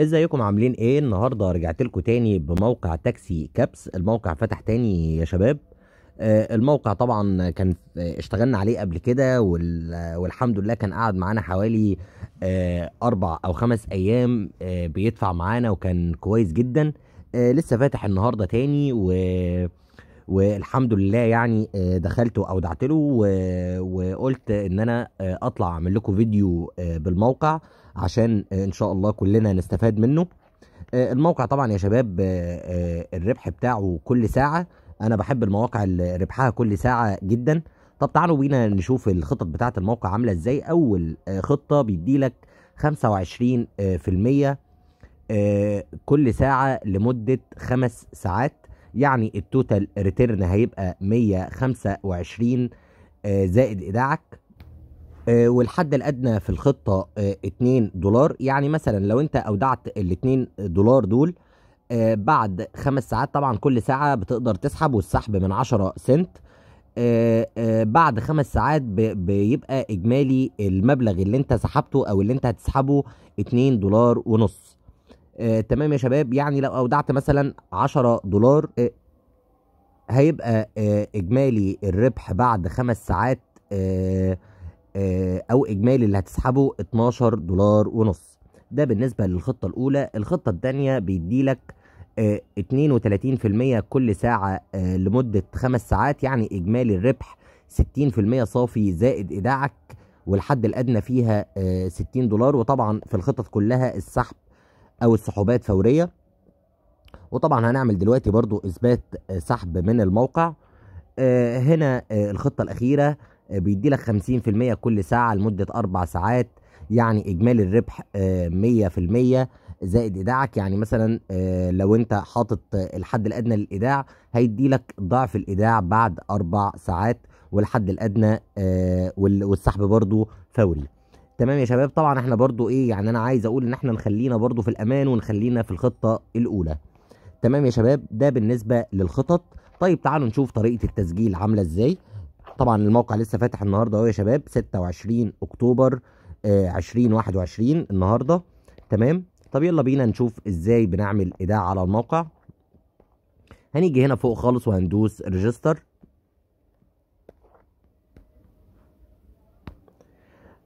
ازيكم عاملين ايه النهارده رجعت لكم تاني بموقع تاكسي كابس الموقع فتح تاني يا شباب آه الموقع طبعا كان آه، اشتغلنا عليه قبل كده والحمد لله كان قعد معانا حوالي آه اربع او خمس ايام آه بيدفع معانا وكان كويس جدا آه، لسه فاتح النهارده تاني و والحمد لله يعني آه، دخلت واودعت له وقلت ان انا آه، اطلع اعمل لكم فيديو آه، بالموقع عشان ان شاء الله كلنا نستفاد منه الموقع طبعا يا شباب الربح بتاعه كل ساعه انا بحب المواقع اللي ربحها كل ساعه جدا طب تعالوا بينا نشوف الخطط بتاعه الموقع عامله ازاي اول خطه بيديلك 25% كل ساعه لمده خمس ساعات يعني التوتال ريتيرن هيبقى 125 آه، زائد ايداعك آه، والحد الادنى في الخطه 2 آه، دولار يعني مثلا لو انت اودعت ال 2 دولار دول بعد خمس ساعات طبعا كل ساعه بتقدر تسحب والسحب من 10 سنت بعد خمس ساعات بيبقى اجمالي المبلغ اللي انت سحبته او اللي انت هتسحبه 2 دولار ونص آه تمام يا شباب يعني لو اودعت مثلا 10 دولار آه هيبقى آه اجمالي الربح بعد خمس ساعات آه آه او اجمالي اللي هتسحبه 12 دولار ونص ده بالنسبه للخطه الاولى الخطه الثانيه بيديلك آه 32% كل ساعه آه لمده خمس ساعات يعني اجمالي الربح 60% صافي زائد ايداعك والحد الادنى فيها آه 60 دولار وطبعا في الخطط كلها السحب او السحوبات فوريه وطبعا هنعمل دلوقتي برضو اثبات آه، سحب من الموقع آه، هنا آه، الخطه الاخيره بيدي لك 50% كل ساعه لمده اربع ساعات يعني اجمالي الربح 100% زائد ايداعك يعني مثلا لو انت حاطط الحد الادنى للايداع هيدي لك ضعف الايداع بعد اربع ساعات والحد الادنى والسحب برضو فوري تمام يا شباب طبعا احنا برضو ايه يعني انا عايز اقول ان احنا نخلينا برضو في الامان ونخلينا في الخطه الاولى تمام يا شباب ده بالنسبه للخطط طيب تعالوا نشوف طريقه التسجيل عامله ازاي طبعا الموقع لسه فاتح النهارده اهو يا شباب 26 اكتوبر آه 2021 النهارده تمام طب يلا بينا نشوف ازاي بنعمل ايداع على الموقع هنيجي هنا فوق خالص وهندوس ريجستر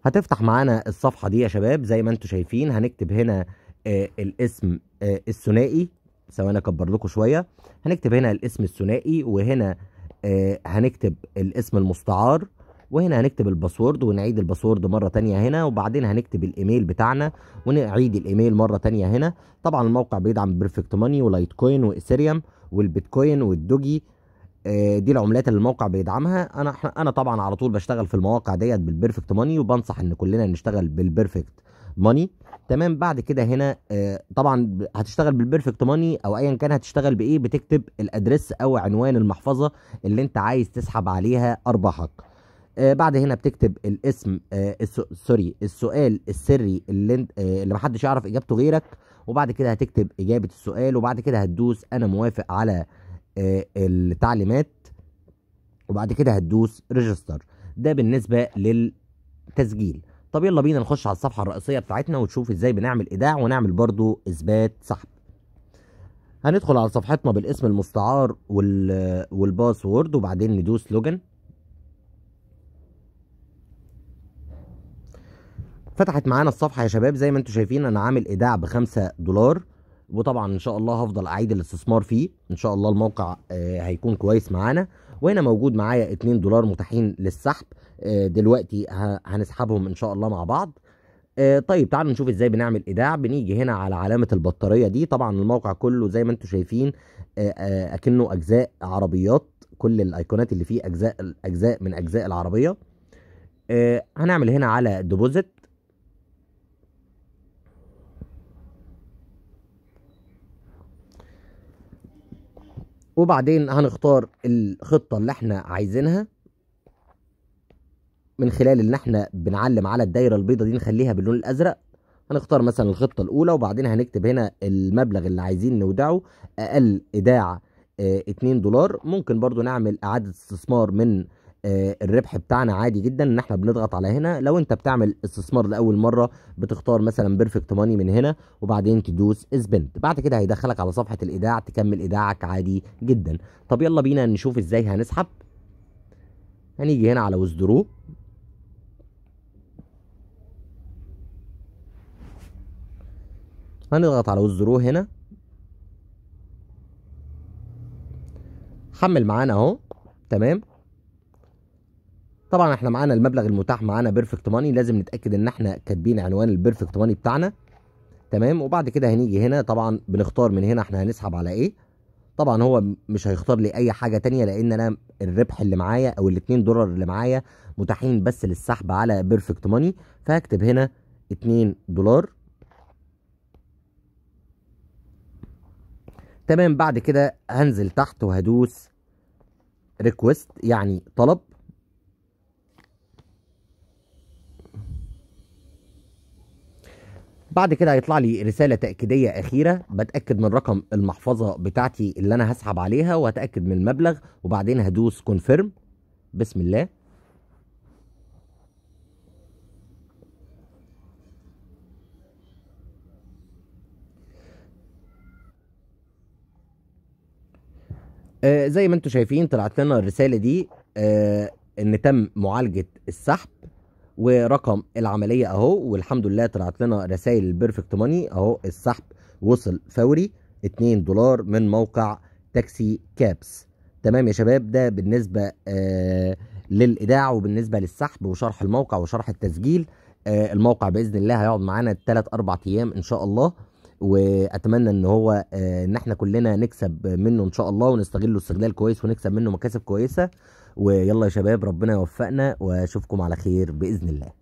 هتفتح معانا الصفحه دي يا شباب زي ما انتم شايفين هنكتب هنا آه الاسم آه الثنائي ثواني اكبر لكم شويه هنكتب هنا الاسم الثنائي وهنا آه هنكتب الاسم المستعار وهنا هنكتب الباسورد ونعيد الباسورد مرة تانية هنا وبعدين هنكتب الايميل بتاعنا ونعيد الايميل مرة تانية هنا طبعا الموقع بيدعم بيرفكت ماني ولايت كوين واثيريوم والبيتكوين والدوجي آه، دي العملات اللي الموقع بيدعمها انا انا طبعا على طول بشتغل في المواقع ديت بالبيرفكت ماني وبنصح ان كلنا نشتغل بالبيرفكت ماني تمام بعد كده هنا آه، طبعا هتشتغل بالبيرفكت ماني او ايا كان هتشتغل بايه بتكتب الادرس او عنوان المحفظه اللي انت عايز تسحب عليها ارباحك آه، بعد هنا بتكتب الاسم سوري السؤال السري اللي انت اللي محدش يعرف اجابته غيرك وبعد كده هتكتب اجابه السؤال وبعد كده هتدوس انا موافق على آه، التعليمات وبعد كده هتدوس ريجستر ده بالنسبه للتسجيل طب يلا بينا نخش على الصفحه الرئيسيه بتاعتنا وتشوف ازاي بنعمل ايداع ونعمل برضو اثبات سحب هندخل على صفحتنا بالاسم المستعار والباسورد وبعدين ندوس لوجن فتحت معانا الصفحه يا شباب زي ما انتم شايفين انا عامل ايداع بخمسة دولار وطبعا ان شاء الله هفضل اعيد الاستثمار فيه ان شاء الله الموقع آه، هيكون كويس معانا وهنا موجود معايا 2 دولار متاحين للسحب آه، دلوقتي هنسحبهم ان شاء الله مع بعض آه، طيب تعالوا نشوف ازاي بنعمل ايداع بنيجي هنا على علامه البطاريه دي طبعا الموقع كله زي ما انتم شايفين اكنه اجزاء عربيات كل الايقونات اللي فيه اجزاء اجزاء من اجزاء العربيه هنعمل هنا على ديبوزيت وبعدين هنختار الخطة اللي احنا عايزينها من خلال ان احنا بنعلم على الدايرة البيضة دي نخليها باللون الازرق هنختار مثلا الخطة الاولى وبعدين هنكتب هنا المبلغ اللي عايزين نودعه اقل ايداع 2 آه، دولار ممكن برضو نعمل اعادة استثمار من آه، الربح بتاعنا عادي جدا ان احنا بنضغط على هنا لو انت بتعمل استثمار لاول مره بتختار مثلا بيرفكت ماني من هنا وبعدين تدوس اسبند بعد كده هيدخلك على صفحه الايداع تكمل ايداعك عادي جدا طب يلا بينا نشوف ازاي هنسحب هنيجي هنا على وزدرو هنضغط على وزدرو هنا حمل معانا اهو تمام طبعا احنا معانا المبلغ المتاح معانا بيرفكت ماني لازم نتاكد ان احنا كاتبين عنوان البيرفكت ماني بتاعنا تمام وبعد كده هنيجي هنا طبعا بنختار من هنا احنا هنسحب على ايه طبعا هو مش هيختار لي اي حاجه ثانيه لان انا الربح اللي معايا او ال2 دولار اللي معايا متاحين بس للسحب على بيرفكت ماني فهكتب هنا 2 دولار تمام بعد كده هنزل تحت وهدوس ريكوست يعني طلب بعد كده هيطلع لي رساله تاكيديه اخيره بتاكد من رقم المحفظه بتاعتي اللي انا هسحب عليها وهتاكد من المبلغ وبعدين هدوس كونفيرم بسم الله آه زي ما انتم شايفين طلعت لنا الرساله دي آه ان تم معالجه السحب ورقم العمليه اهو والحمد لله طلعت لنا رسائل البيرفكت ماني اهو السحب وصل فوري 2 دولار من موقع تاكسي كابس تمام يا شباب ده بالنسبه آه للايداع وبالنسبه للسحب وشرح الموقع وشرح التسجيل آه الموقع باذن الله هيقعد معانا 3 4 ايام ان شاء الله واتمنى ان هو آه ان احنا كلنا نكسب منه ان شاء الله ونستغله استغلال كويس ونكسب منه مكاسب كويسه ويلا يا شباب ربنا يوفقنا واشوفكم على خير باذن الله